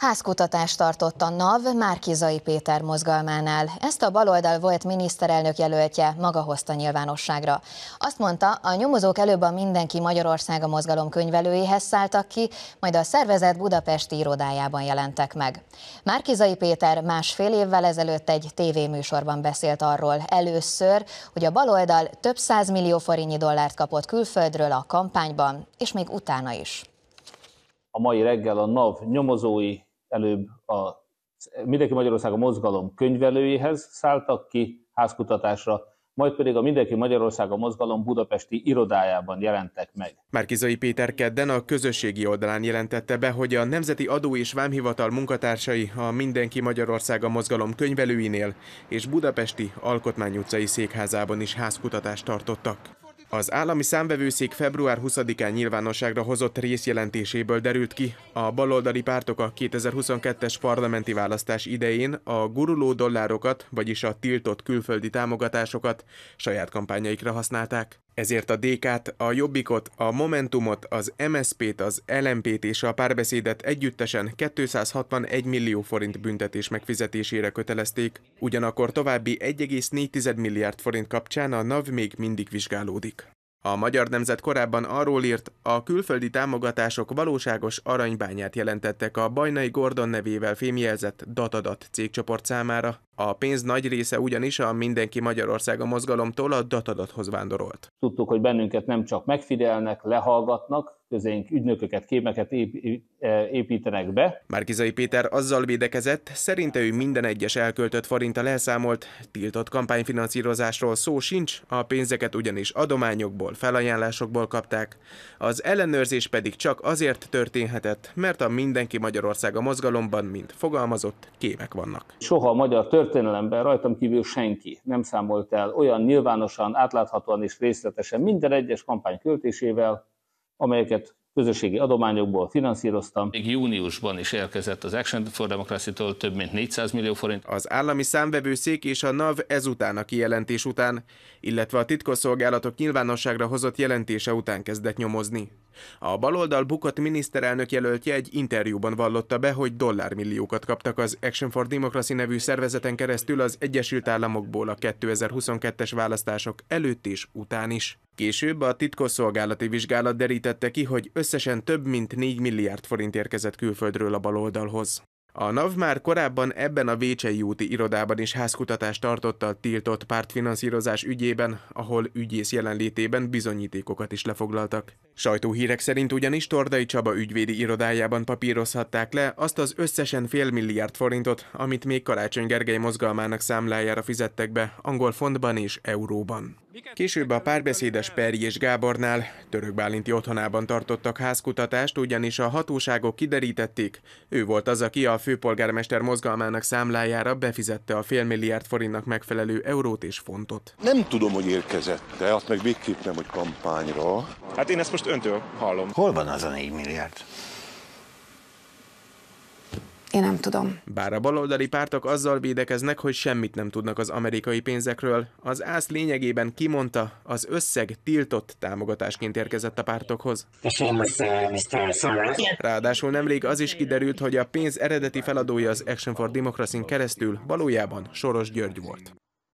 Házkutatást tartott a NAV Márkizai Péter mozgalmánál. Ezt a baloldal volt miniszterelnök jelöltje maga hozta nyilvánosságra. Azt mondta, a nyomozók előbb a Mindenki Magyarországa mozgalom könyvelőjéhez szálltak ki, majd a szervezet budapesti irodájában jelentek meg. Márkizai Péter másfél évvel ezelőtt egy tévéműsorban beszélt arról először, hogy a baloldal több millió forintnyi dollárt kapott külföldről a kampányban, és még utána is. A mai reggel a NAV nyomozói előbb a Mindenki Magyarország a mozgalom könyvelőjéhez szálltak ki házkutatásra, majd pedig a Mindenki Magyarország a mozgalom budapesti irodájában jelentek meg. Márkizai Péter kedden a közösségi oldalán jelentette be, hogy a Nemzeti Adó és Vámhivatal munkatársai a Mindenki Magyarország a mozgalom könyvelőinél és budapesti Alkotmány utcai székházában is házkutatást tartottak. Az állami számvevőszék február 20-án nyilvánosságra hozott részjelentéséből derült ki, a baloldali pártok a 2022-es parlamenti választás idején a guruló dollárokat, vagyis a tiltott külföldi támogatásokat saját kampányaikra használták. Ezért a DK-t, a Jobbikot, a Momentumot, az MSZP-t, az LMP-t és a párbeszédet együttesen 261 millió forint büntetés megfizetésére kötelezték, ugyanakkor további 1,4 milliárd forint kapcsán a NAV még mindig vizsgálódik. A Magyar Nemzet korábban arról írt, a külföldi támogatások valóságos aranybányát jelentettek a Bajnai Gordon nevével fémjelzett Datadat cégcsoport számára, a pénz nagy része ugyanis a Mindenki Magyarország a mozgalomtól a datadathoz vándorolt. Tudtuk, hogy bennünket nem csak megfigyelnek, lehallgatnak, közénk ügynököket, kémeket e, építenek be. Márkizai Péter azzal védekezett, szerinte ő minden egyes elköltött forint leszámolt, tiltott kampányfinanszírozásról szó sincs, a pénzeket ugyanis adományokból, felajánlásokból kapták. Az ellenőrzés pedig csak azért történhetett, mert a Mindenki Magyarország a mozgalomban, mint fogalmazott, kémek vannak. Soha a magyar tört történelemben rajtam kívül senki nem számolt el olyan nyilvánosan, átláthatóan és részletesen minden egyes kampány költésével, amelyeket közösségi adományokból finanszíroztam. Még júniusban is érkezett az Action for Democracy-tól több mint 400 millió forint. Az állami számvevőszék és a NAV ezután a kijelentés után, illetve a titkosszolgálatok nyilvánosságra hozott jelentése után kezdett nyomozni. A baloldal bukott miniszterelnök jelöltje egy interjúban vallotta be, hogy dollármilliókat kaptak az Action for Democracy nevű szervezeten keresztül az Egyesült Államokból a 2022-es választások előtt és után is. Később a titkosszolgálati vizsgálat derítette ki, hogy összesen több mint 4 milliárd forint érkezett külföldről a baloldalhoz. A NAV már korábban ebben a Vécsei úti irodában is házkutatást tartotta a tiltott pártfinanszírozás ügyében, ahol ügyész jelenlétében bizonyítékokat is lefoglaltak. Sajtóhírek szerint ugyanis Tordai Csaba ügyvédi irodájában papírozhatták le azt az összesen fél milliárd forintot, amit még Karácsony Gergely mozgalmának számlájára fizettek be angol fontban és euróban. Később a párbeszédes és Gábornál, Török Bálinti otthonában tartottak házkutatást, ugyanis a hatóságok kiderítették, ő volt az, aki a főpolgármester mozgalmának számlájára befizette a félmilliárd forintnak megfelelő eurót és fontot. Nem tudom, hogy érkezette, azt meg végképp nem, hogy kampányra. Hát én ezt most öntől hallom. Hol van az a 4 milliárd? Én nem tudom. Bár a baloldali pártok azzal védekeznek, hogy semmit nem tudnak az amerikai pénzekről, az ÁSZ lényegében kimondta, az összeg tiltott támogatásként érkezett a pártokhoz. Ráadásul nemrég az is kiderült, hogy a pénz eredeti feladója az Action for Democracy keresztül valójában Soros György volt.